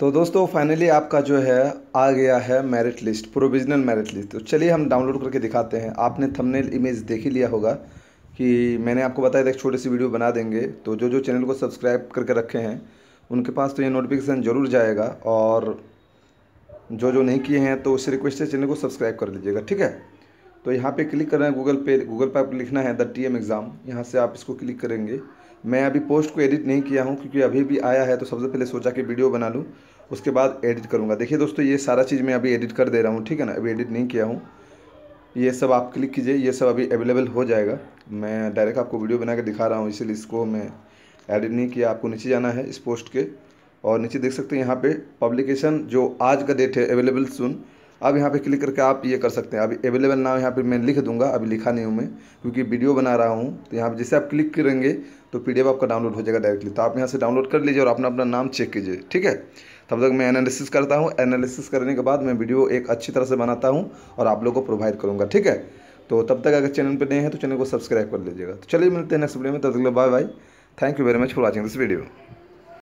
तो दोस्तों फाइनली आपका जो है आ गया है merit list provisional merit list तो चलिए हम डाउनलोड करके दिखाते हैं आपने थंबनेल इमेज देख ही लिया होगा कि मैंने आपको बताया था एक छोटी सी वीडियो बना देंगे तो जो जो चैनल को सब्सक्राइब करके रखे हैं उनके पास तो ये नोटिफिकेशन ज़रूर जाएगा और जो जो नहीं किए हैं तो उससे रिक्वेस्ट है चैनल को सब्सक्राइब कर लीजिएगा ठीक है तो यहाँ पर क्लिक करना है गूगल पे गूगल पे आपको लिखना है द टी एम एग्ज़ाम यहाँ से आप इसको क्लिक करेंगे मैं अभी पोस्ट को एडिट नहीं किया हूँ क्योंकि अभी भी आया है तो सबसे पहले सोचा कि वीडियो बना लूँ उसके बाद एडिट करूँगा देखिए दोस्तों ये सारा चीज़ मैं अभी एडिट कर दे रहा हूँ ठीक है ना अभी एडिट नहीं किया हूँ ये सब आप क्लिक कीजिए ये सब अभी अवेलेबल हो जाएगा मैं डायरेक्ट आपको वीडियो बना के दिखा रहा हूँ इसीलिए इसको मैं एडिट नहीं किया आपको नीचे जाना है इस पोस्ट के और नीचे देख सकते हैं यहाँ पे पब्लिकेशन जो आज का डेट है अवेलेबल सुन अब यहाँ पे क्लिक करके आप ये कर सकते हैं अभी अवेलेबल नाउ यहाँ पे मैं लिख दूंगा अभी लिखा नहीं हूँ मैं क्योंकि वीडियो बना रहा हूँ तो यहाँ पे जैसे आप क्लिक करेंगे तो पीडीएफ आपका डाउनलोड हो जाएगा डायरेक्टली तो आप यहाँ से डाउनलोड कर लीजिए और अपना अपना नाम चेक कीजिए ठीक है तब तक मैं एनालिसिस करता हूँ एनालिसिस करने के बाद मैं वीडियो एक अच्छी तरह से बनाता हूँ और आप लोग को प्रोवाइड करूँगा ठीक है तो तब तक अगर चैनल पर नहीं है तो चैनल को सब्सक्राइब कर लीजिएगा तो चलिए मिलते हैं नेक्स्ट वीडियो में तब तक bye bye thank you very much for watching this video